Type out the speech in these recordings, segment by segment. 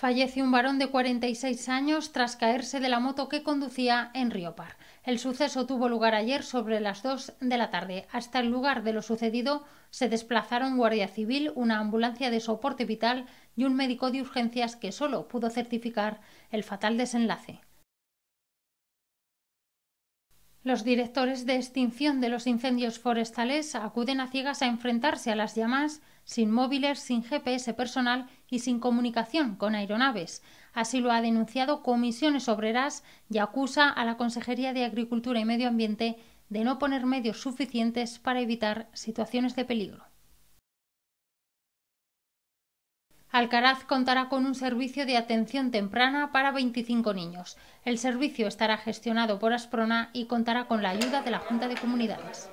Fallece un varón de 46 años tras caerse de la moto que conducía en Río Par. El suceso tuvo lugar ayer sobre las 2 de la tarde. Hasta el lugar de lo sucedido se desplazaron Guardia Civil, una ambulancia de soporte vital y un médico de urgencias que solo pudo certificar el fatal desenlace. Los directores de extinción de los incendios forestales acuden a ciegas a enfrentarse a las llamas, sin móviles, sin GPS personal y sin comunicación con aeronaves. Así lo ha denunciado Comisiones Obreras y acusa a la Consejería de Agricultura y Medio Ambiente de no poner medios suficientes para evitar situaciones de peligro. Alcaraz contará con un servicio de atención temprana para 25 niños. El servicio estará gestionado por Asprona y contará con la ayuda de la Junta de Comunidades.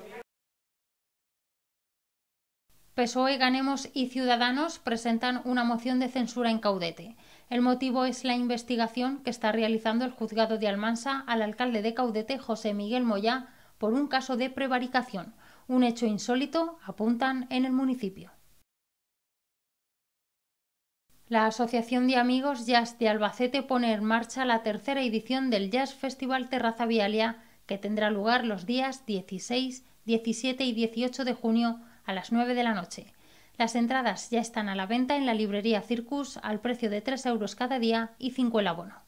PSOE, Ganemos y Ciudadanos presentan una moción de censura en Caudete. El motivo es la investigación que está realizando el juzgado de Almansa al alcalde de Caudete, José Miguel Moyá, por un caso de prevaricación, un hecho insólito, apuntan en el municipio. La Asociación de Amigos Jazz de Albacete pone en marcha la tercera edición del Jazz Festival Terraza Vialia, que tendrá lugar los días 16, 17 y 18 de junio a las 9 de la noche. Las entradas ya están a la venta en la librería Circus al precio de 3 euros cada día y 5 el abono.